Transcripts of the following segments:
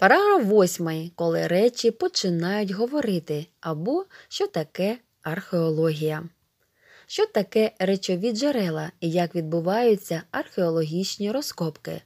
Параграф 8. коли речі починають говорити, або що таке археологія. Що таке речові джерела і як відбуваються археологічні розкопки?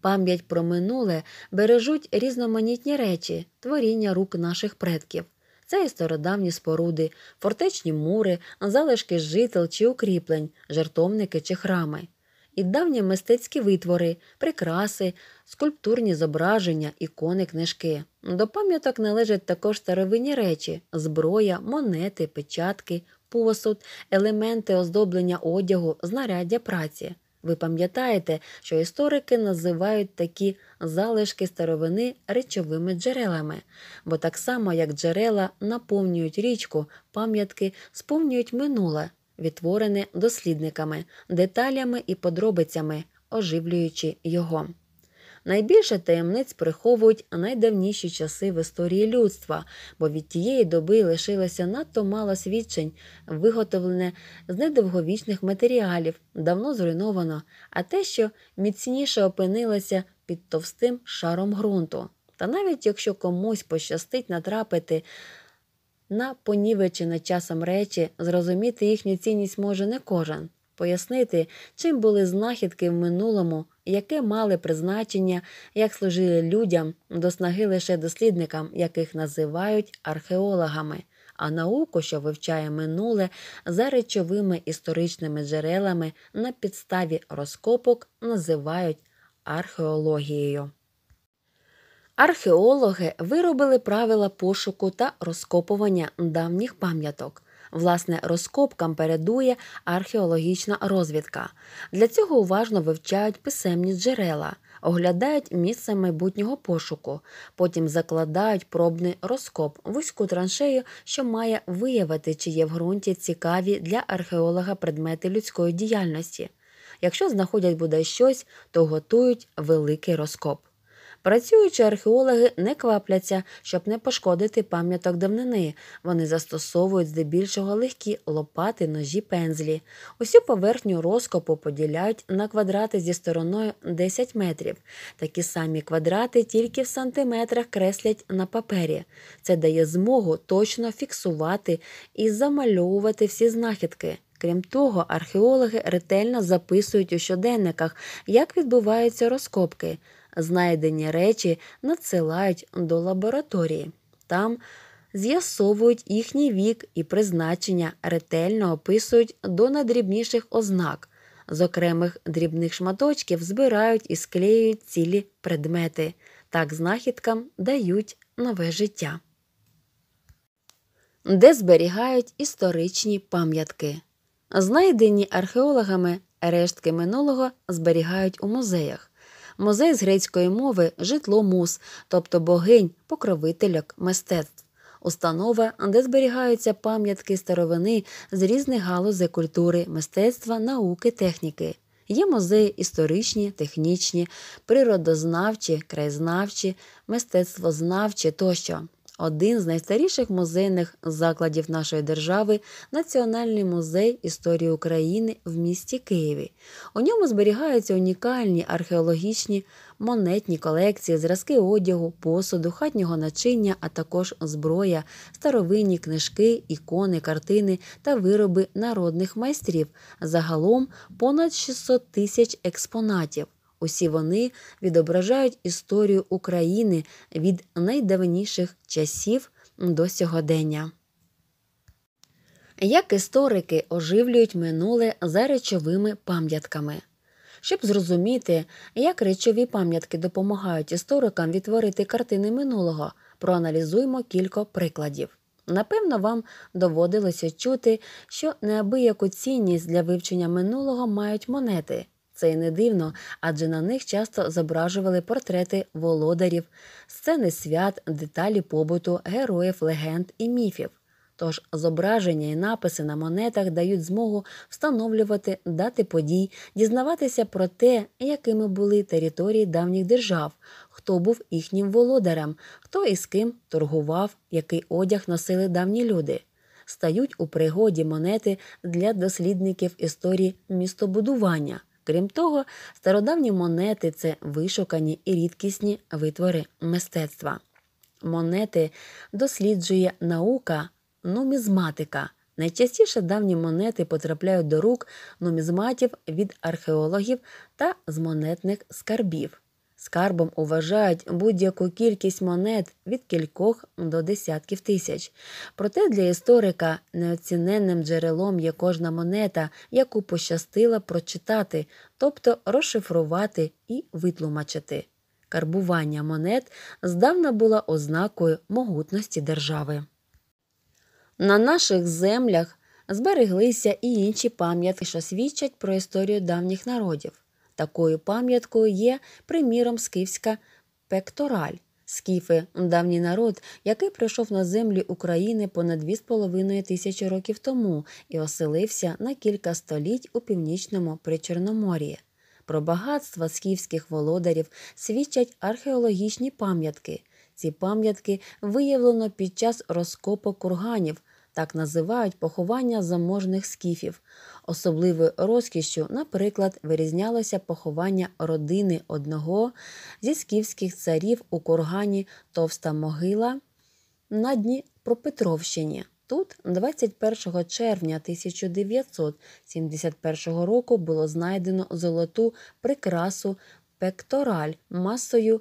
Пам'ять про минуле бережуть різноманітні речі, творіння рук наших предків. Це і стародавні споруди, фортечні мури, залишки жител чи укріплень, жертовники чи храми і давні мистецькі витвори, прикраси, скульптурні зображення, ікони, книжки. До пам'яток належать також старовинні речі, зброя, монети, печатки, посуд, елементи оздоблення одягу, знаряддя праці. Ви пам'ятаєте, що історики називають такі залишки старовини речовими джерелами, бо так само як джерела наповнюють річку, пам'ятки сповнюють минуле, відтворене дослідниками, деталями і подробицями, оживлюючи його. Найбільше таємниць приховують найдавніші часи в історії людства, бо від тієї доби лишилося надто мало свідчень, виготовлене з недовговічних матеріалів, давно зруйновано, а те, що міцніше опинилося під товстим шаром ґрунту. Та навіть якщо комусь пощастить натрапити на понівечене часом речі зрозуміти їхню цінність може не кожен, пояснити, чим були знахідки в минулому, яке мали призначення, як служили людям до снаги лише дослідникам, яких називають археологами, а науку, що вивчає минуле за речовими історичними джерелами на підставі розкопок, називають археологією. Археологи виробили правила пошуку та розкопування давніх пам'яток. Власне, розкопкам передує археологічна розвідка. Для цього уважно вивчають писемні джерела, оглядають місце майбутнього пошуку, потім закладають пробний розкоп, вузьку траншею, що має виявити, чи є в ґрунті цікаві для археолога предмети людської діяльності. Якщо знаходять буде щось, то готують великий розкоп. Працюючі археологи не квапляться, щоб не пошкодити пам'яток давнини. Вони застосовують здебільшого легкі лопати, ножі, пензлі. Усю поверхню розкопу поділяють на квадрати зі стороною 10 метрів. Такі самі квадрати тільки в сантиметрах креслять на папері. Це дає змогу точно фіксувати і замальовувати всі знахідки. Крім того, археологи ретельно записують у щоденниках, як відбуваються розкопки знайдені речі надсилають до лабораторії. Там з'ясовують їхній вік і призначення, ретельно описують до найдрібніших ознак. З окремих дрібних шматочків збирають і склеюють цілі предмети. Так знахідкам дають нове життя. Де зберігають історичні пам'ятки. Знайдені археологами рештки минулого зберігають у музеях музей з грецької мови житло мус, тобто богинь, покровителяк, мистецтв, установа, де зберігаються пам'ятки старовини з різних галузей культури, мистецтва, науки, техніки. Є музеї історичні, технічні, природознавчі, краєзнавчі, мистецтвознавчі тощо один з найстаріших музейних закладів нашої держави Національний музей історії України в місті Києві. У ньому зберігаються унікальні археологічні монетні колекції, зразки одягу, посуду, хатнього начиння, а також зброя, старовинні книжки, ікони, картини та вироби народних майстрів. Загалом понад 600 тисяч експонатів. Усі вони відображають історію України від найдавніших часів до сьогодення. Як історики оживлюють минуле за речовими пам'ятками. Щоб зрозуміти, як речові пам'ятки допомагають історикам відтворити картини минулого, проаналізуємо кілька прикладів. Напевно, вам доводилося чути, що неабияку цінність для вивчення минулого мають монети. Це й не дивно, адже на них часто зображували портрети володарів, сцени свят, деталі побуту, героїв, легенд і міфів. Тож зображення і написи на монетах дають змогу встановлювати дати подій, дізнаватися про те, якими були території давніх держав, хто був їхнім володарем, хто із ким торгував, який одяг носили давні люди. Стають у пригоді монети для дослідників історії містобудування. Крім того, стародавні монети це вишукані і рідкісні витвори мистецтва. Монети досліджує наука нумізматика. Найчастіше давні монети потрапляють до рук нумізматів від археологів та з монетних скарбів. Скарбом уважають будь-яку кількість монет від кількох до десятків тисяч. Проте для історика неоціненним джерелом є кожна монета, яку пощастило прочитати, тобто розшифрувати і витлумачити. Карбування монет здавна була ознакою могутності держави. На наших землях збереглися і інші пам'ятки, що свідчать про історію давніх народів. Такою пам'яткою є, приміром, скіфська пектораль. Скіфи давній народ, який прийшов на землі України понад 2,5 тисячі років тому і оселився на кілька століть у північному причорномор'ї. Про багатства скіфських володарів свідчать археологічні пам'ятки. Ці пам'ятки виявлено під час розкопок курганів так називають поховання заможних скіфів. Особливою розкішю, наприклад, вирізнялося поховання родини одного зі скіфських царів у кургані Товста Могила на дні Пропетровщині. Тут 21 червня 1971 року було знайдено золоту прикрасу пектораль масою.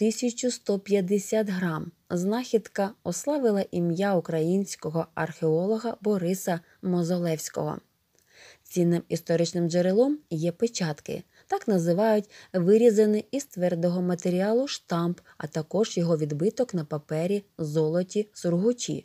1150 грам. Знахідка ославила ім'я українського археолога Бориса Мозолевського. Цінним історичним джерелом є печатки. Так називають вирізаний із твердого матеріалу штамп, а також його відбиток на папері, золоті, сургучі.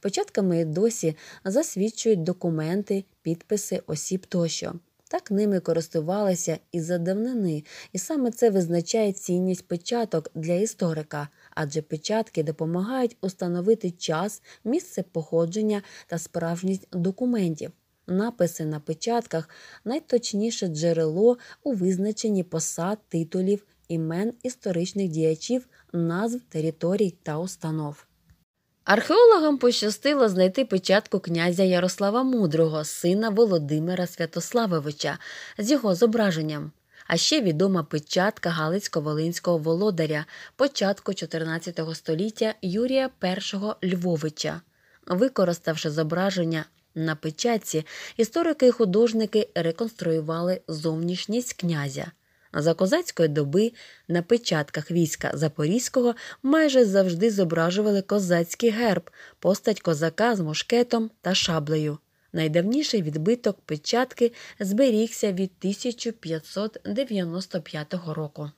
Печатками досі засвідчують документи, підписи осіб тощо. Так ними користувалися і за давнини, і саме це визначає цінність печаток для історика, адже печатки допомагають установити час, місце походження та справжність документів. Написи на печатках найточніше джерело у визначенні посад, титулів, імен історичних діячів, назв територій та установ. Археологам пощастило знайти печатку князя Ярослава Мудрого, сина Володимира Святославовича, з його зображенням, а ще відома печатка Галицько-Волинського володаря початку 14 століття Юрія І Львовича. Використавши зображення на печатці, історики і художники реконструювали зовнішність князя. За козацької доби на печатках війська Запорізького майже завжди зображували козацький герб, постать козака з мушкетом та шаблею. Найдавніший відбиток печатки зберігся від 1595 року.